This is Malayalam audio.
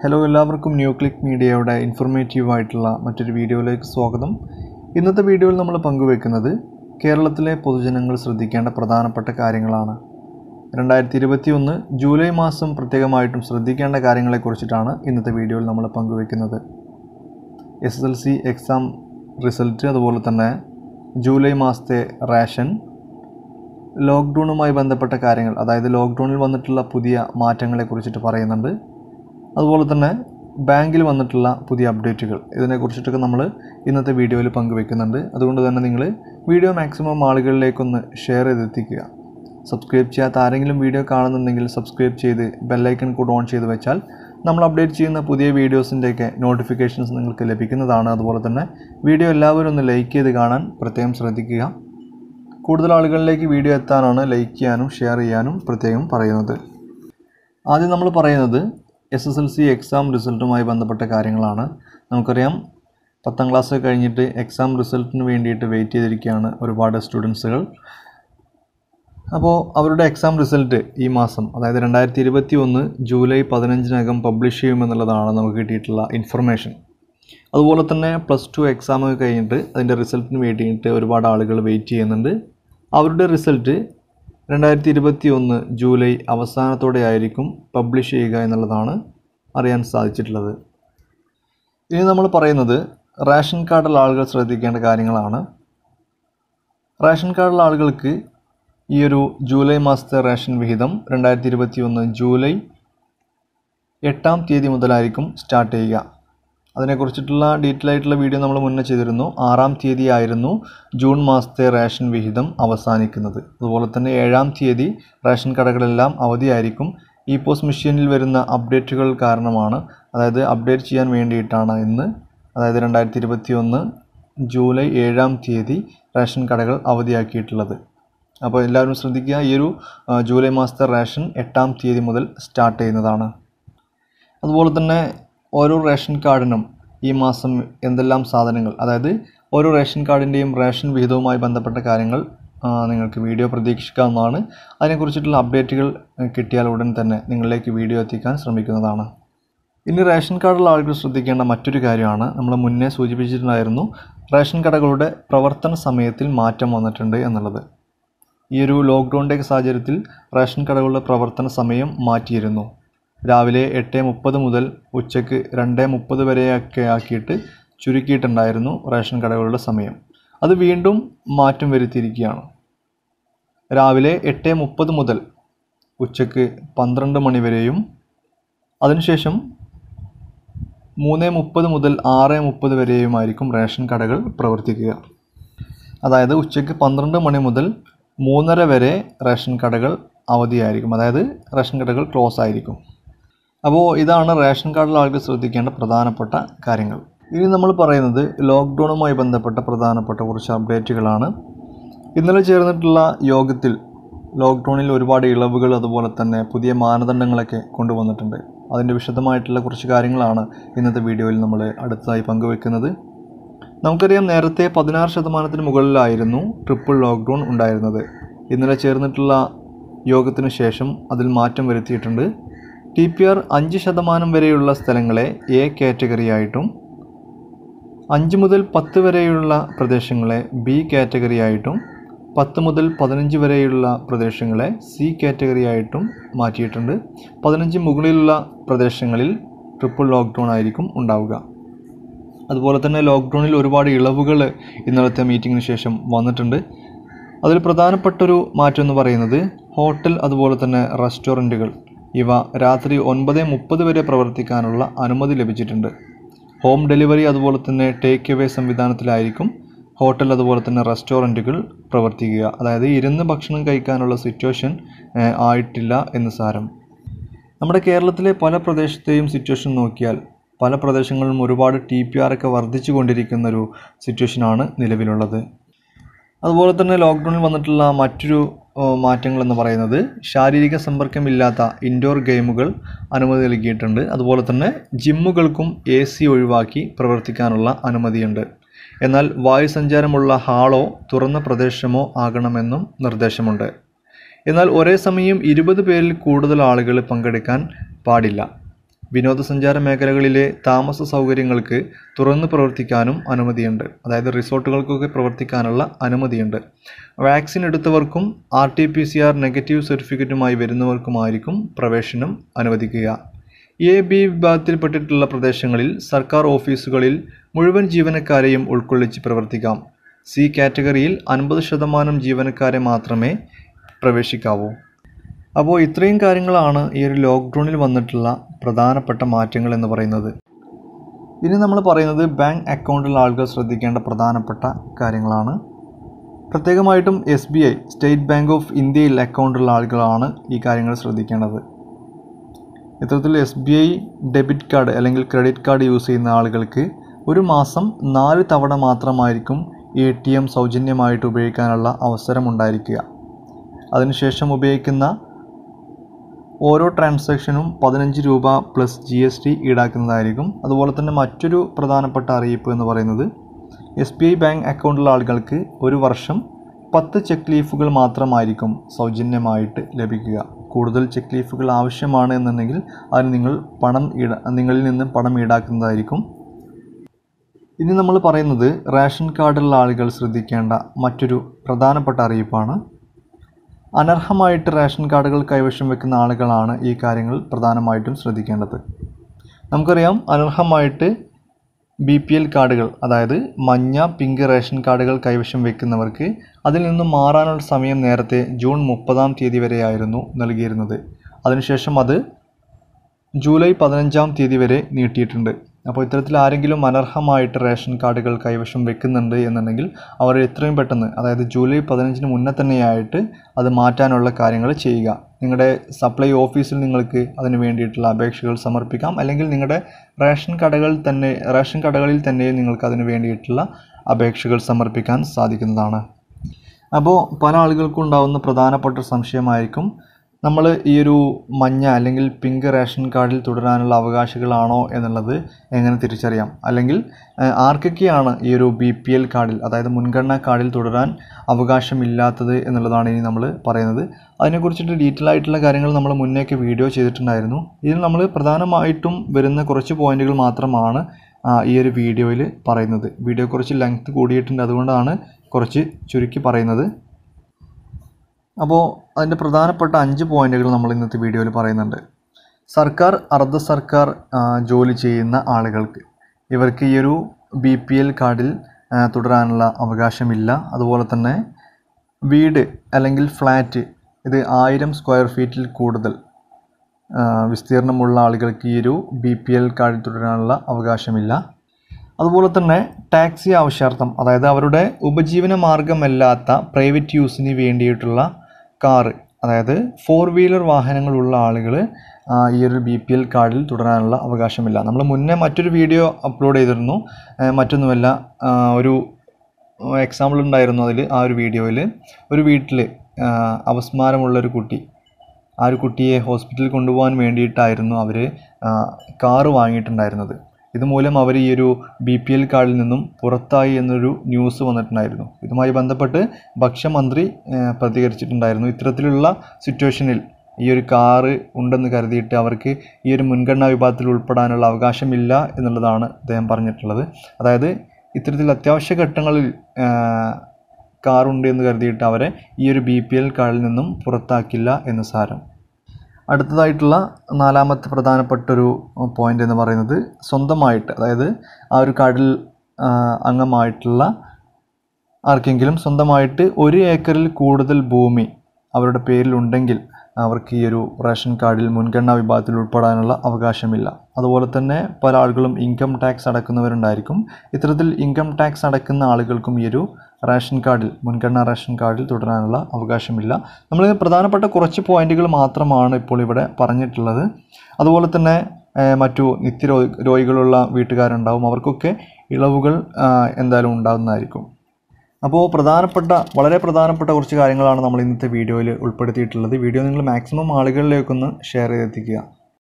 ഹലോ എല്ലാവർക്കും ന്യൂ ക്ലിക്ക് മീഡിയയുടെ ഇൻഫർമേറ്റീവ് ആയിട്ടുള്ള മറ്റൊരു വീഡിയോയിലേക്ക് സ്വാഗതം ഇന്നത്തെ വീഡിയോയിൽ നമ്മൾ പങ്കുവെക്കുന്നത് കേരളത്തിലെ പൊതുജനങ്ങൾ ശ്രദ്ധിക്കേണ്ട പ്രധാനപ്പെട്ട കാര്യങ്ങളാണ് രണ്ടായിരത്തി ഇരുപത്തി ഒന്ന് ജൂലൈ മാസം പ്രത്യേകമായിട്ടും ശ്രദ്ധിക്കേണ്ട കാര്യങ്ങളെക്കുറിച്ചിട്ടാണ് ഇന്നത്തെ വീഡിയോയിൽ നമ്മൾ പങ്കുവെക്കുന്നത് S S L C exam result അതുപോലെ തന്നെ ജൂലൈ മാസത്തെ റേഷൻ ലോക്ക്ഡൗണുമായി ബന്ധപ്പെട്ട കാര്യങ്ങൾ അതായത് ലോക്ക്ഡൗണിൽ വന്നിട്ടുള്ള പുതിയ മാറ്റങ്ങളെക്കുറിച്ചിട്ട് പറയുന്നുണ്ട് അതുപോലെ തന്നെ ബാങ്കിൽ വന്നിട്ടുള്ള പുതിയ അപ്ഡേറ്റുകൾ ഇതിനെക്കുറിച്ചിട്ടൊക്കെ നമ്മൾ ഇന്നത്തെ വീഡിയോയിൽ പങ്കുവെക്കുന്നുണ്ട് അതുകൊണ്ട് തന്നെ നിങ്ങൾ വീഡിയോ മാക്സിമം ആളുകളിലേക്കൊന്ന് ഷെയർ ചെയ്തെത്തിക്കുക സബ്സ്ക്രൈബ് ചെയ്യാത്ത ആരെങ്കിലും വീഡിയോ കാണുന്നുണ്ടെങ്കിൽ സബ്സ്ക്രൈബ് ചെയ്ത് ബെല്ലൈക്കൺ കൂടെ ഓൺ ചെയ്ത് വെച്ചാൽ നമ്മൾ അപ്ഡേറ്റ് ചെയ്യുന്ന പുതിയ വീഡിയോസിൻ്റെയൊക്കെ നോട്ടിഫിക്കേഷൻസ് നിങ്ങൾക്ക് ലഭിക്കുന്നതാണ് അതുപോലെ തന്നെ വീഡിയോ എല്ലാവരും ഒന്ന് ലൈക്ക് ചെയ്ത് കാണാൻ പ്രത്യേകം ശ്രദ്ധിക്കുക കൂടുതൽ ആളുകളിലേക്ക് വീഡിയോ എത്താനാണ് ലൈക്ക് ചെയ്യാനും ഷെയർ ചെയ്യാനും പ്രത്യേകം പറയുന്നത് ആദ്യം നമ്മൾ പറയുന്നത് S S L C exam റിസൾട്ടുമായി ബന്ധപ്പെട്ട കാര്യങ്ങളാണ് നമുക്കറിയാം പത്താം ക്ലാസ് കഴിഞ്ഞിട്ട് എക്സാം റിസൾട്ടിന് വേണ്ടിയിട്ട് വെയിറ്റ് ചെയ്തിരിക്കുകയാണ് ഒരുപാട് സ്റ്റുഡൻസുകൾ അപ്പോൾ അവരുടെ എക്സാം റിസൾട്ട് ഈ മാസം അതായത് രണ്ടായിരത്തി ഇരുപത്തി ഒന്ന് ജൂലൈ പതിനഞ്ചിനകം പബ്ലിഷ് ചെയ്യുമെന്നുള്ളതാണ് നമുക്ക് കിട്ടിയിട്ടുള്ള ഇൻഫർമേഷൻ അതുപോലെ തന്നെ പ്ലസ് ടു എക്സാം ഒക്കെ കഴിഞ്ഞിട്ട് അതിൻ്റെ റിസൾട്ടിന് വേണ്ടിയിട്ട് ഒരുപാട് ആളുകൾ വെയിറ്റ് ചെയ്യുന്നുണ്ട് അവരുടെ റിസൾട്ട് രണ്ടായിരത്തി ഇരുപത്തി ഒന്ന് ജൂലൈ ആയിരിക്കും പബ്ലിഷ് ചെയ്യുക എന്നുള്ളതാണ് അറിയാൻ സാധിച്ചിട്ടുള്ളത് ഇനി നമ്മൾ പറയുന്നത് റേഷൻ കാർഡുള്ള ആളുകൾ ശ്രദ്ധിക്കേണ്ട കാര്യങ്ങളാണ് റേഷൻ കാർഡുള്ള ആളുകൾക്ക് ഈ ഒരു ജൂലൈ മാസത്തെ റേഷൻ വിഹിതം രണ്ടായിരത്തി ഇരുപത്തി ഒന്ന് ജൂലൈ എട്ടാം തീയതി മുതലായിരിക്കും സ്റ്റാർട്ട് ചെയ്യുക അതിനെക്കുറിച്ചിട്ടുള്ള ഡീറ്റെയിൽ ആയിട്ടുള്ള വീഡിയോ നമ്മൾ മുന്നേ ചെയ്തിരുന്നു ആറാം തീയതി ആയിരുന്നു ജൂൺ മാസത്തെ റേഷൻ വിഹിതം അവസാനിക്കുന്നത് അതുപോലെ തന്നെ ഏഴാം തീയതി റേഷൻ കടകളെല്ലാം അവധിയായിരിക്കും ഇ പോസ്റ്റ് മെഷീനിൽ വരുന്ന അപ്ഡേറ്റുകൾ കാരണമാണ് അതായത് അപ്ഡേറ്റ് ചെയ്യാൻ വേണ്ടിയിട്ടാണ് ഇന്ന് അതായത് രണ്ടായിരത്തി ഇരുപത്തി ഒന്ന് ജൂലൈ ഏഴാം തീയതി റേഷൻ കടകൾ അവധിയാക്കിയിട്ടുള്ളത് അപ്പോൾ എല്ലാവരും ശ്രദ്ധിക്കുക ഈ ഒരു ജൂലൈ മാസത്തെ റേഷൻ എട്ടാം തീയതി മുതൽ സ്റ്റാർട്ട് ചെയ്യുന്നതാണ് അതുപോലെ തന്നെ ഓരോ റേഷൻ കാർഡിനും ഈ മാസം എന്തെല്ലാം സാധനങ്ങൾ അതായത് ഓരോ റേഷൻ കാർഡിൻ്റെയും റേഷൻ വിഹിതവുമായി ബന്ധപ്പെട്ട കാര്യങ്ങൾ നിങ്ങൾക്ക് വീഡിയോ പ്രതീക്ഷിക്കാവുന്നതാണ് അതിനെക്കുറിച്ചിട്ടുള്ള അപ്ഡേറ്റുകൾ കിട്ടിയാൽ ഉടൻ തന്നെ നിങ്ങളിലേക്ക് വീഡിയോ എത്തിക്കാൻ ശ്രമിക്കുന്നതാണ് ഇനി റേഷൻ കാർഡുള്ള ആളുകൾ ശ്രദ്ധിക്കേണ്ട മറ്റൊരു കാര്യമാണ് നമ്മൾ മുന്നേ സൂചിപ്പിച്ചിട്ടുണ്ടായിരുന്നു റേഷൻ കടകളുടെ പ്രവർത്തന സമയത്തിൽ മാറ്റം വന്നിട്ടുണ്ട് എന്നുള്ളത് ഈ ഒരു ലോക്ക്ഡൗണിൻ്റെ സാഹചര്യത്തിൽ റേഷൻ കടകളുടെ പ്രവർത്തന സമയം മാറ്റിയിരുന്നു രാവിലെ എട്ട് മുപ്പത് മുതൽ ഉച്ചയ്ക്ക് രണ്ട് മുപ്പത് വരെയൊക്കെ ആക്കിയിട്ട് ചുരുക്കിയിട്ടുണ്ടായിരുന്നു റേഷൻ കടകളുടെ സമയം അത് വീണ്ടും മാറ്റം വരുത്തിയിരിക്കുകയാണ് രാവിലെ എട്ട് മുപ്പത് മുതൽ ഉച്ചയ്ക്ക് പന്ത്രണ്ട് മണി വരെയും അതിനുശേഷം മൂന്ന് മുപ്പത് മുതൽ ആറ് മുപ്പത് വരെയുമായിരിക്കും റേഷൻ കടകൾ പ്രവർത്തിക്കുക അതായത് ഉച്ചയ്ക്ക് പന്ത്രണ്ട് മണി മുതൽ മൂന്നര വരെ റേഷൻ കടകൾ അവധിയായിരിക്കും അതായത് റേഷൻ കടകൾ ക്ലോസ് ആയിരിക്കും അപ്പോൾ ഇതാണ് റേഷൻ കാർഡിലെ ആളുകൾ ശ്രദ്ധിക്കേണ്ട പ്രധാനപ്പെട്ട കാര്യങ്ങൾ ഇനി നമ്മൾ പറയുന്നത് ലോക്ക്ഡൗണുമായി ബന്ധപ്പെട്ട പ്രധാനപ്പെട്ട കുറച്ച് അപ്ഡേറ്റുകളാണ് ഇന്നലെ ചേർന്നിട്ടുള്ള യോഗത്തിൽ ലോക്ക്ഡൗണിൽ ഒരുപാട് ഇളവുകൾ അതുപോലെ തന്നെ പുതിയ മാനദണ്ഡങ്ങളൊക്കെ കൊണ്ടുവന്നിട്ടുണ്ട് അതിൻ്റെ വിശദമായിട്ടുള്ള കുറച്ച് കാര്യങ്ങളാണ് ഇന്നത്തെ വീഡിയോയിൽ നമ്മൾ അടുത്തതായി പങ്കുവെക്കുന്നത് നമുക്കറിയാം നേരത്തെ പതിനാറ് ശതമാനത്തിന് മുകളിലായിരുന്നു ട്രിപ്പിൾ ലോക്ക്ഡൗൺ ഉണ്ടായിരുന്നത് ഇന്നലെ ചേർന്നിട്ടുള്ള യോഗത്തിന് ശേഷം അതിൽ മാറ്റം വരുത്തിയിട്ടുണ്ട് ടി പി ആർ അഞ്ച് ശതമാനം വരെയുള്ള സ്ഥലങ്ങളെ എ കാറ്റഗറിയായിട്ടും അഞ്ച് മുതൽ പത്ത് വരെയുള്ള പ്രദേശങ്ങളെ ബി കാറ്റഗറിയായിട്ടും പത്ത് മുതൽ പതിനഞ്ച് വരെയുള്ള പ്രദേശങ്ങളെ സി കാറ്റഗറിയായിട്ടും മാറ്റിയിട്ടുണ്ട് പതിനഞ്ച് മുകളിലുള്ള പ്രദേശങ്ങളിൽ ട്രിപ്പിൾ ലോക്ക്ഡൗൺ ആയിരിക്കും ഉണ്ടാവുക അതുപോലെ തന്നെ ലോക്ക്ഡൗണിൽ ഒരുപാട് ഇളവുകൾ ഇന്നലത്തെ മീറ്റിംഗിന് ശേഷം വന്നിട്ടുണ്ട് അതിൽ പ്രധാനപ്പെട്ടൊരു മാറ്റം എന്ന് പറയുന്നത് ഹോട്ടൽ അതുപോലെ തന്നെ റെസ്റ്റോറൻറ്റുകൾ ഇവ രാത്രി ഒൻപത് മുപ്പത് വരെ പ്രവർത്തിക്കാനുള്ള അനുമതി ലഭിച്ചിട്ടുണ്ട് ഹോം ഡെലിവറി അതുപോലെ തന്നെ ടേക്ക് എവേ സംവിധാനത്തിലായിരിക്കും ഹോട്ടൽ അതുപോലെ തന്നെ റെസ്റ്റോറൻറ്റുകൾ പ്രവർത്തിക്കുക അതായത് ഇരുന്ന് ഭക്ഷണം കഴിക്കാനുള്ള സിറ്റുവേഷൻ ആയിട്ടില്ല എന്ന് സാരം നമ്മുടെ കേരളത്തിലെ പല പ്രദേശത്തെയും സിറ്റുവേഷൻ നോക്കിയാൽ പല പ്രദേശങ്ങളിലും ഒരുപാട് ടി പി ആർ ഒക്കെ വർദ്ധിച്ചു കൊണ്ടിരിക്കുന്നൊരു സിറ്റുവേഷനാണ് നിലവിലുള്ളത് അതുപോലെ തന്നെ ലോക്ക്ഡൗണിൽ വന്നിട്ടുള്ള മറ്റൊരു മാറ്റങ്ങളെന്ന് പറയുന്നത് ശാരീരിക സമ്പർക്കമില്ലാത്ത ഇൻഡോർ ഗെയിമുകൾ അനുമതി നൽകിയിട്ടുണ്ട് അതുപോലെ തന്നെ ജിമ്മുകൾക്കും എ സി ഒഴിവാക്കി പ്രവർത്തിക്കാനുള്ള അനുമതിയുണ്ട് എന്നാൽ വായു സഞ്ചാരമുള്ള ഹാളോ തുറന്ന പ്രദേശമോ ആകണമെന്നും നിർദ്ദേശമുണ്ട് എന്നാൽ ഒരേ സമയം ഇരുപത് പേരിൽ കൂടുതൽ ആളുകൾ പങ്കെടുക്കാൻ പാടില്ല വിനോദസഞ്ചാര മേഖലകളിലെ താമസ സൗകര്യങ്ങൾക്ക് തുറന്ന് പ്രവർത്തിക്കാനും അനുമതിയുണ്ട് അതായത് റിസോർട്ടുകൾക്കൊക്കെ പ്രവർത്തിക്കാനുള്ള അനുമതിയുണ്ട് വാക്സിൻ എടുത്തവർക്കും R T P C R negative സർട്ടിഫിക്കറ്റുമായി വരുന്നവർക്കുമായിരിക്കും പ്രവേശനം അനുവദിക്കുക എ ബി വിഭാഗത്തിൽപ്പെട്ടിട്ടുള്ള പ്രദേശങ്ങളിൽ സർക്കാർ ഓഫീസുകളിൽ മുഴുവൻ ജീവനക്കാരെയും ഉൾക്കൊള്ളിച്ച് പ്രവർത്തിക്കാം സി കാറ്റഗറിയിൽ അൻപത് ശതമാനം ജീവനക്കാരെ മാത്രമേ പ്രവേശിക്കാവൂ അപ്പോൾ ഇത്രയും കാര്യങ്ങളാണ് ഈ ഒരു ലോക്ക്ഡൗണിൽ വന്നിട്ടുള്ള പ്രധാനപ്പെട്ട മാറ്റങ്ങൾ എന്ന് പറയുന്നത് ഇനി നമ്മൾ പറയുന്നത് ബാങ്ക് അക്കൗണ്ടിൽ ആളുകൾ ശ്രദ്ധിക്കേണ്ട പ്രധാനപ്പെട്ട കാര്യങ്ങളാണ് പ്രത്യേകമായിട്ടും S B I state bank of ഇന്ത്യയിൽ അക്കൗണ്ടുള്ള ആളുകളാണ് ഈ കാര്യങ്ങൾ ശ്രദ്ധിക്കേണ്ടത് ഇത്തരത്തിൽ S B I debit card അല്ലെങ്കിൽ ക്രെഡിറ്റ് കാർഡ് യൂസ് ചെയ്യുന്ന ആളുകൾക്ക് ഒരു മാസം നാല് തവണ മാത്രമായിരിക്കും എ ടി എം സൗജന്യമായിട്ട് ഉപയോഗിക്കാനുള്ള അവസരമുണ്ടായിരിക്കുക അതിനുശേഷം ഉപയോഗിക്കുന്ന ഓരോ ട്രാൻസാക്ഷനും പതിനഞ്ച് രൂപ പ്ലസ് ജി എസ് ടി ഈടാക്കുന്നതായിരിക്കും അതുപോലെ തന്നെ മറ്റൊരു പ്രധാനപ്പെട്ട അറിയിപ്പ് എന്ന് പറയുന്നത് എസ് ബി ഐ ബാങ്ക് അക്കൗണ്ടുള്ള ആളുകൾക്ക് ഒരു വർഷം പത്ത് ചെക്ക് ലീഫുകൾ മാത്രമായിരിക്കും സൗജന്യമായിട്ട് ലഭിക്കുക കൂടുതൽ ചെക്ക് ലീഫുകൾ ആവശ്യമാണ് എന്നുണ്ടെങ്കിൽ അതിന് നിങ്ങൾ പണം ഈട നിങ്ങളിൽ നിന്ന് പണം ഈടാക്കുന്നതായിരിക്കും ഇനി നമ്മൾ പറയുന്നത് റേഷൻ കാർഡുള്ള ആളുകൾ ശ്രദ്ധിക്കേണ്ട മറ്റൊരു പ്രധാനപ്പെട്ട അറിയിപ്പാണ് അനർഹമായിട്ട് റേഷൻ കാർഡുകൾ കൈവശം വെക്കുന്ന ആളുകളാണ് ഈ കാര്യങ്ങൾ പ്രധാനമായിട്ടും ശ്രദ്ധിക്കേണ്ടത് നമുക്കറിയാം അനർഹമായിട്ട് ബി പി എൽ കാർഡുകൾ അതായത് മഞ്ഞ പിങ്ക് റേഷൻ കാർഡുകൾ കൈവശം വെക്കുന്നവർക്ക് അതിൽ നിന്ന് മാറാനുള്ള സമയം നേരത്തെ ജൂൺ മുപ്പതാം തീയതി വരെയായിരുന്നു നൽകിയിരുന്നത് അതിനുശേഷം അത് ജൂലൈ പതിനഞ്ചാം തീയതി വരെ നീട്ടിയിട്ടുണ്ട് അപ്പോൾ ഇത്തരത്തിൽ ആരെങ്കിലും അനർഹമായിട്ട് റേഷൻ കാർഡുകൾ കൈവശം വെക്കുന്നുണ്ട് എന്നുണ്ടെങ്കിൽ അവർ എത്രയും പെട്ടെന്ന് അതായത് ജൂലൈ പതിനഞ്ചിന് മുന്നേ തന്നെയായിട്ട് അത് മാറ്റാനുള്ള കാര്യങ്ങൾ ചെയ്യുക നിങ്ങളുടെ സപ്ലൈ ഓഫീസിൽ നിങ്ങൾക്ക് അതിന് വേണ്ടിയിട്ടുള്ള അപേക്ഷകൾ സമർപ്പിക്കാം അല്ലെങ്കിൽ നിങ്ങളുടെ റേഷൻ കടകൾ തന്നെ റേഷൻ കടകളിൽ തന്നെ നിങ്ങൾക്ക് അതിന് വേണ്ടിയിട്ടുള്ള അപേക്ഷകൾ സമർപ്പിക്കാൻ സാധിക്കുന്നതാണ് അപ്പോൾ പല ആളുകൾക്കും ഉണ്ടാകുന്ന പ്രധാനപ്പെട്ട സംശയമായിരിക്കും നമ്മൾ ഈ ഒരു മഞ്ഞ അല്ലെങ്കിൽ പിങ്ക് റേഷൻ കാർഡിൽ തുടരാനുള്ള അവകാശികളാണോ എന്നുള്ളത് എങ്ങനെ തിരിച്ചറിയാം അല്ലെങ്കിൽ ആർക്കൊക്കെയാണ് ഈ ഒരു ബി പി എൽ കാർഡിൽ അതായത് മുൻഗണനാ കാർഡിൽ തുടരാൻ അവകാശമില്ലാത്തത് എന്നുള്ളതാണ് ഇനി നമ്മൾ പറയുന്നത് അതിനെക്കുറിച്ചിട്ട് ഡീറ്റെയിൽ ആയിട്ടുള്ള കാര്യങ്ങൾ നമ്മൾ മുന്നേക്ക് വീഡിയോ ചെയ്തിട്ടുണ്ടായിരുന്നു ഇതിൽ നമ്മൾ പ്രധാനമായിട്ടും വരുന്ന കുറച്ച് പോയിന്റുകൾ മാത്രമാണ് ഈ ഒരു വീഡിയോയിൽ പറയുന്നത് വീഡിയോ കുറച്ച് ലെങ്ത് കൂടിയിട്ടുണ്ട് അതുകൊണ്ടാണ് കുറച്ച് ചുരുക്കി പറയുന്നത് അപ്പോൾ അതിൻ്റെ പ്രധാനപ്പെട്ട അഞ്ച് പോയിന്റുകൾ നമ്മൾ ഇന്നത്തെ വീഡിയോയിൽ പറയുന്നുണ്ട് സർക്കാർ അർദ്ധ സർക്കാർ ജോലി ചെയ്യുന്ന ആളുകൾക്ക് ഇവർക്ക് ഈ ഒരു ബി പി എൽ കാർഡിൽ തുടരാനുള്ള അവകാശമില്ല അതുപോലെ തന്നെ വീട് അല്ലെങ്കിൽ ഫ്ലാറ്റ് ഇത് ആയിരം സ്ക്വയർ ഫീറ്റിൽ കൂടുതൽ വിസ്തീർണമുള്ള ആളുകൾക്ക് ഈ ഒരു ബി പി എൽ കാർഡിൽ തുടരാനുള്ള അവകാശമില്ല അതുപോലെ തന്നെ ടാക്സി ആവശ്യാർത്ഥം അതായത് അവരുടെ ഉപജീവന മാർഗമല്ലാത്ത പ്രൈവറ്റ് യൂസിന് വേണ്ടിയിട്ടുള്ള കാറ് അതായത് ഫോർ വീലർ വാഹനങ്ങളുള്ള ആളുകൾ ഈ ഒരു ബി പി എൽ കാർഡിൽ തുടരാനുള്ള അവകാശമില്ല നമ്മൾ മുന്നേ മറ്റൊരു വീഡിയോ അപ്ലോഡ് ചെയ്തിരുന്നു മറ്റൊന്നുമല്ല ഒരു എക്സാമ്പിൾ ഉണ്ടായിരുന്നു അതിൽ ആ ഒരു വീഡിയോയിൽ ഒരു വീട്ടിൽ അവസ്മാരമുള്ളൊരു ഒരു കുട്ടി ആ ഒരു കുട്ടിയെ ഹോസ്പിറ്റലിൽ കൊണ്ടുപോകാൻ വേണ്ടിയിട്ടായിരുന്നു അവർ കാറ് വാങ്ങിയിട്ടുണ്ടായിരുന്നത് ഇതുമൂലം അവർ ഈ ഒരു ബി പി എൽ കാർഡിൽ നിന്നും പുറത്തായി എന്നൊരു ന്യൂസ് വന്നിട്ടുണ്ടായിരുന്നു ഇതുമായി ബന്ധപ്പെട്ട് ഭക്ഷ്യമന്ത്രി പ്രതികരിച്ചിട്ടുണ്ടായിരുന്നു ഇത്തരത്തിലുള്ള സിറ്റുവേഷനിൽ ഈ ഒരു കാറ് ഉണ്ടെന്ന് കരുതിയിട്ട് അവർക്ക് ഈ ഒരു മുൻഗണനാ വിഭാഗത്തിൽ ഉൾപ്പെടാനുള്ള അവകാശമില്ല എന്നുള്ളതാണ് അദ്ദേഹം പറഞ്ഞിട്ടുള്ളത് അതായത് ഇത്തരത്തിൽ അത്യാവശ്യ ഘട്ടങ്ങളിൽ കാറുണ്ട് എന്ന് കരുതിയിട്ട് അവരെ ഈ ഒരു ബി പി എൽ കാർഡിൽ നിന്നും പുറത്താക്കില്ല എന്ന് സാരം അടുത്തതായിട്ടുള്ള നാലാമത്തെ പ്രധാനപ്പെട്ടൊരു പോയിൻ്റ് എന്ന് പറയുന്നത് സ്വന്തമായിട്ട് അതായത് ആ ഒരു കാർഡിൽ അംഗമായിട്ടുള്ള ആർക്കെങ്കിലും സ്വന്തമായിട്ട് ഒരു ഏക്കറിൽ കൂടുതൽ ഭൂമി അവരുടെ പേരിലുണ്ടെങ്കിൽ അവർക്ക് ഈ ഒരു റേഷൻ കാർഡിൽ മുൻഗണനാ വിഭാഗത്തിൽ ഉൾപ്പെടാനുള്ള അവകാശമില്ല അതുപോലെ തന്നെ പല ആളുകളും ഇൻകം ടാക്സ് അടക്കുന്നവരുണ്ടായിരിക്കും ഇത്തരത്തിൽ ഇൻകം ടാക്സ് അടക്കുന്ന ആളുകൾക്കും ഈ ഒരു റേഷൻ കാർഡിൽ മുൻഗണനാ റേഷൻ കാർഡിൽ തുടരാനുള്ള അവകാശമില്ല നമ്മൾ പ്രധാനപ്പെട്ട കുറച്ച് പോയിന്റുകൾ മാത്രമാണ് ഇപ്പോൾ ഇവിടെ പറഞ്ഞിട്ടുള്ളത് അതുപോലെ തന്നെ മറ്റു നിത്യരോ രോഗികളുള്ള വീട്ടുകാരുണ്ടാവും അവർക്കൊക്കെ ഇളവുകൾ എന്തായാലും ഉണ്ടാകുന്നതായിരിക്കും അപ്പോൾ പ്രധാനപ്പെട്ട വളരെ പ്രധാനപ്പെട്ട കുറച്ച് കാര്യങ്ങളാണ് നമ്മൾ ഇന്നത്തെ വീഡിയോയിൽ ഉൾപ്പെടുത്തിയിട്ടുള്ളത് വീഡിയോ നിങ്ങൾ മാക്സിമം ആളുകളിലേക്കൊന്ന് ഷെയർ ചെയ്തെത്തിക്കുക